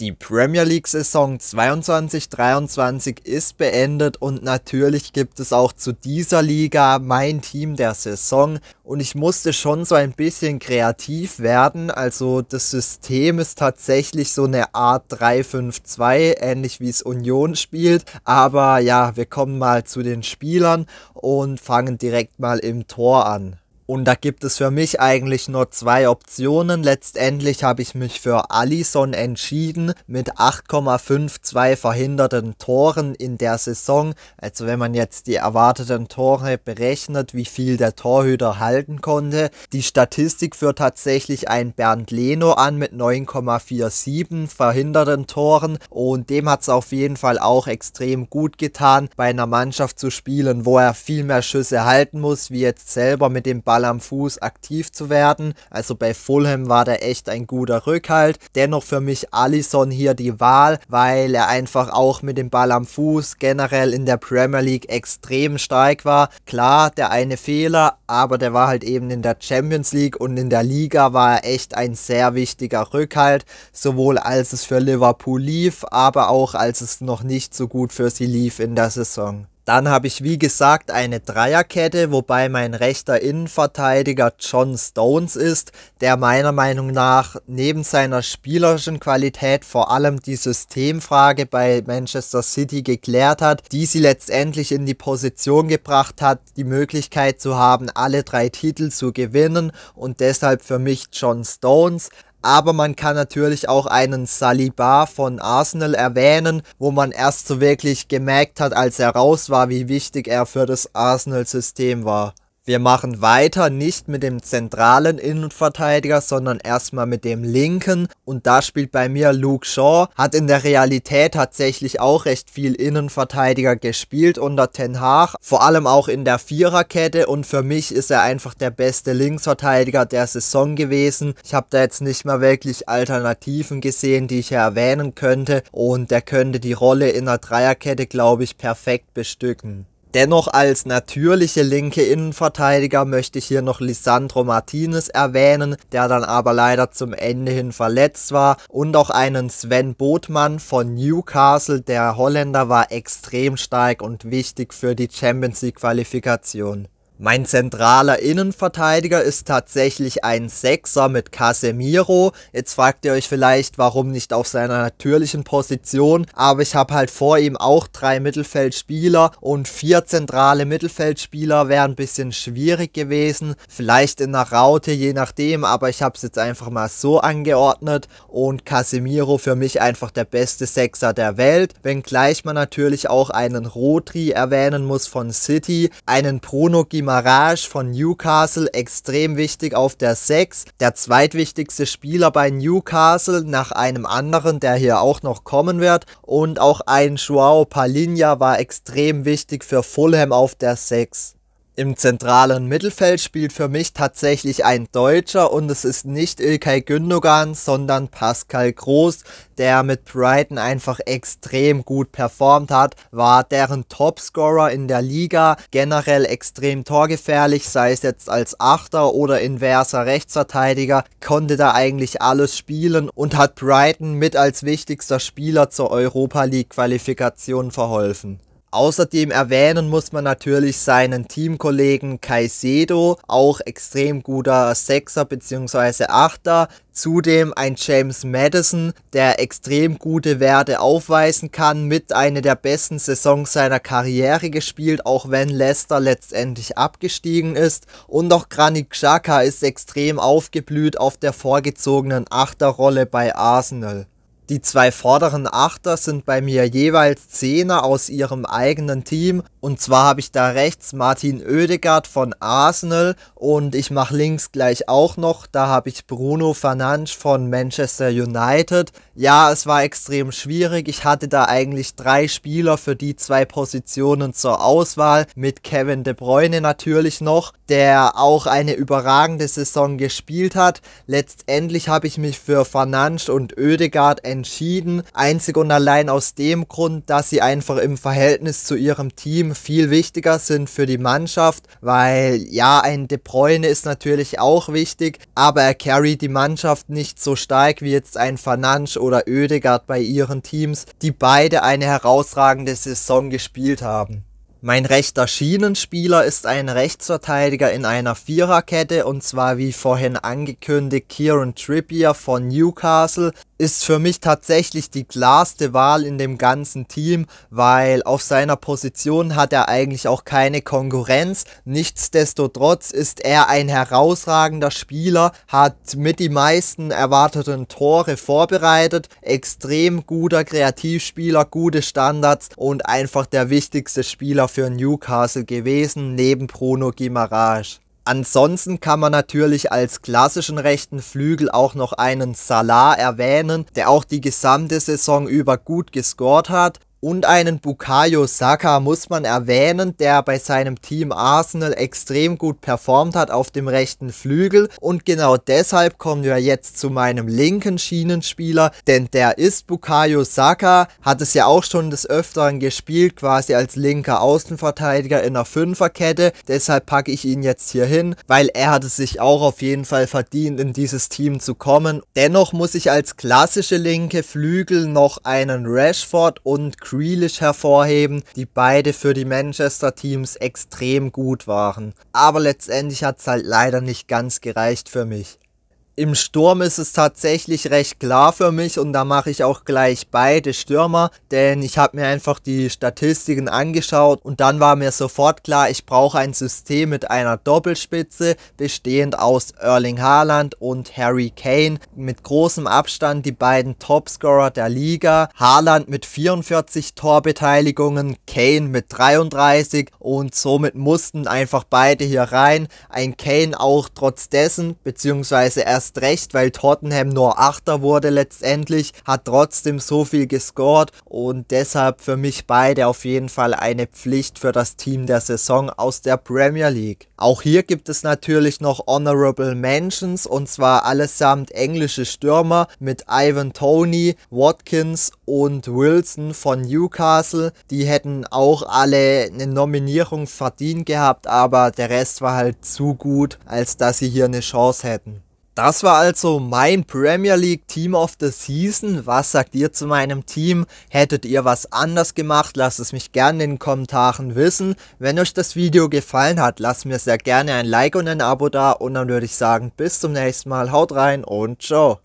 Die Premier League-Saison 22-23 ist beendet und natürlich gibt es auch zu dieser Liga mein Team der Saison und ich musste schon so ein bisschen kreativ werden. Also das System ist tatsächlich so eine Art 3-5-2, ähnlich wie es Union spielt. Aber ja, wir kommen mal zu den Spielern und fangen direkt mal im Tor an. Und da gibt es für mich eigentlich nur zwei Optionen. Letztendlich habe ich mich für Allison entschieden mit 8,52 verhinderten Toren in der Saison. Also wenn man jetzt die erwarteten Tore berechnet, wie viel der Torhüter halten konnte. Die Statistik führt tatsächlich ein Bernd Leno an mit 9,47 verhinderten Toren. Und dem hat es auf jeden Fall auch extrem gut getan, bei einer Mannschaft zu spielen, wo er viel mehr Schüsse halten muss, wie jetzt selber mit dem Ball Ball am Fuß aktiv zu werden. Also bei Fulham war der echt ein guter Rückhalt. Dennoch für mich Allison hier die Wahl, weil er einfach auch mit dem Ball am Fuß generell in der Premier League extrem stark war. Klar, der eine Fehler, aber der war halt eben in der Champions League und in der Liga war er echt ein sehr wichtiger Rückhalt, sowohl als es für Liverpool lief, aber auch als es noch nicht so gut für sie lief in der Saison. Dann habe ich, wie gesagt, eine Dreierkette, wobei mein rechter Innenverteidiger John Stones ist, der meiner Meinung nach neben seiner spielerischen Qualität vor allem die Systemfrage bei Manchester City geklärt hat, die sie letztendlich in die Position gebracht hat, die Möglichkeit zu haben, alle drei Titel zu gewinnen und deshalb für mich John Stones aber man kann natürlich auch einen Saliba von Arsenal erwähnen, wo man erst so wirklich gemerkt hat, als er raus war, wie wichtig er für das Arsenal-System war. Wir machen weiter nicht mit dem zentralen Innenverteidiger, sondern erstmal mit dem linken. Und da spielt bei mir Luke Shaw. Hat in der Realität tatsächlich auch recht viel Innenverteidiger gespielt unter Ten Hag. Vor allem auch in der Viererkette. Und für mich ist er einfach der beste Linksverteidiger der Saison gewesen. Ich habe da jetzt nicht mehr wirklich Alternativen gesehen, die ich hier erwähnen könnte. Und der könnte die Rolle in der Dreierkette, glaube ich, perfekt bestücken. Dennoch als natürliche linke Innenverteidiger möchte ich hier noch Lisandro Martinez erwähnen, der dann aber leider zum Ende hin verletzt war und auch einen Sven Botmann von Newcastle, der Holländer war extrem stark und wichtig für die Champions League Qualifikation. Mein zentraler Innenverteidiger ist tatsächlich ein Sechser mit Casemiro. Jetzt fragt ihr euch vielleicht, warum nicht auf seiner natürlichen Position, aber ich habe halt vor ihm auch drei Mittelfeldspieler und vier zentrale Mittelfeldspieler wäre ein bisschen schwierig gewesen. Vielleicht in der Raute, je nachdem, aber ich habe es jetzt einfach mal so angeordnet und Casemiro für mich einfach der beste Sechser der Welt, wenngleich man natürlich auch einen Rotri erwähnen muss von City, einen Bruno Gim Marage von Newcastle extrem wichtig auf der 6. Der zweitwichtigste Spieler bei Newcastle nach einem anderen, der hier auch noch kommen wird. Und auch ein Joao Palinha war extrem wichtig für Fulham auf der 6. Im zentralen Mittelfeld spielt für mich tatsächlich ein Deutscher und es ist nicht Ilkay Gündogan, sondern Pascal Groß, der mit Brighton einfach extrem gut performt hat, war deren Topscorer in der Liga, generell extrem torgefährlich, sei es jetzt als Achter oder inverser Rechtsverteidiger, konnte da eigentlich alles spielen und hat Brighton mit als wichtigster Spieler zur Europa League Qualifikation verholfen. Außerdem erwähnen muss man natürlich seinen Teamkollegen Caicedo, auch extrem guter Sechser bzw. Achter. Zudem ein James Madison, der extrem gute Werte aufweisen kann, mit einer der besten Saisons seiner Karriere gespielt, auch wenn Leicester letztendlich abgestiegen ist. Und auch Granit Xhaka ist extrem aufgeblüht auf der vorgezogenen Achterrolle bei Arsenal. Die zwei vorderen Achter sind bei mir jeweils Zehner aus ihrem eigenen Team. Und zwar habe ich da rechts Martin Oedegaard von Arsenal und ich mache links gleich auch noch. Da habe ich Bruno Fernandes von Manchester United. Ja, es war extrem schwierig. Ich hatte da eigentlich drei Spieler für die zwei Positionen zur Auswahl. Mit Kevin De Bruyne natürlich noch, der auch eine überragende Saison gespielt hat. Letztendlich habe ich mich für Fernandes und Oedegaard entschieden entschieden, einzig und allein aus dem Grund, dass sie einfach im Verhältnis zu ihrem Team viel wichtiger sind für die Mannschaft, weil ja, ein De Bruyne ist natürlich auch wichtig, aber er carryt die Mannschaft nicht so stark wie jetzt ein Fernandes oder Oedegaard bei ihren Teams, die beide eine herausragende Saison gespielt haben. Mein rechter Schienenspieler ist ein Rechtsverteidiger in einer Viererkette und zwar wie vorhin angekündigt Kieran Trippier von Newcastle, ist für mich tatsächlich die klarste Wahl in dem ganzen Team, weil auf seiner Position hat er eigentlich auch keine Konkurrenz. Nichtsdestotrotz ist er ein herausragender Spieler, hat mit die meisten erwarteten Tore vorbereitet, extrem guter Kreativspieler, gute Standards und einfach der wichtigste Spieler für Newcastle gewesen, neben Bruno Guimaraes. Ansonsten kann man natürlich als klassischen rechten Flügel auch noch einen Salah erwähnen, der auch die gesamte Saison über gut gescored hat und einen Bukayo Saka muss man erwähnen, der bei seinem Team Arsenal extrem gut performt hat auf dem rechten Flügel. Und genau deshalb kommen wir jetzt zu meinem linken Schienenspieler, denn der ist Bukayo Saka, hat es ja auch schon des Öfteren gespielt, quasi als linker Außenverteidiger in der Fünferkette. Deshalb packe ich ihn jetzt hier hin, weil er hat es sich auch auf jeden Fall verdient, in dieses Team zu kommen. Dennoch muss ich als klassische linke Flügel noch einen Rashford und Grealish hervorheben, die beide für die Manchester Teams extrem gut waren. Aber letztendlich hat es halt leider nicht ganz gereicht für mich. Im Sturm ist es tatsächlich recht klar für mich und da mache ich auch gleich beide Stürmer, denn ich habe mir einfach die Statistiken angeschaut und dann war mir sofort klar, ich brauche ein System mit einer Doppelspitze, bestehend aus Erling Haaland und Harry Kane. Mit großem Abstand die beiden Topscorer der Liga. Haaland mit 44 Torbeteiligungen, Kane mit 33 und somit mussten einfach beide hier rein. Ein Kane auch trotz dessen, beziehungsweise erst erst recht, weil Tottenham nur Achter wurde letztendlich, hat trotzdem so viel gescored und deshalb für mich beide auf jeden Fall eine Pflicht für das Team der Saison aus der Premier League. Auch hier gibt es natürlich noch Honorable Mentions und zwar allesamt englische Stürmer mit Ivan Tony, Watkins und Wilson von Newcastle. Die hätten auch alle eine Nominierung verdient gehabt, aber der Rest war halt zu gut, als dass sie hier eine Chance hätten. Das war also mein Premier League Team of the Season. Was sagt ihr zu meinem Team? Hättet ihr was anders gemacht? Lasst es mich gerne in den Kommentaren wissen. Wenn euch das Video gefallen hat, lasst mir sehr gerne ein Like und ein Abo da. Und dann würde ich sagen, bis zum nächsten Mal. Haut rein und ciao.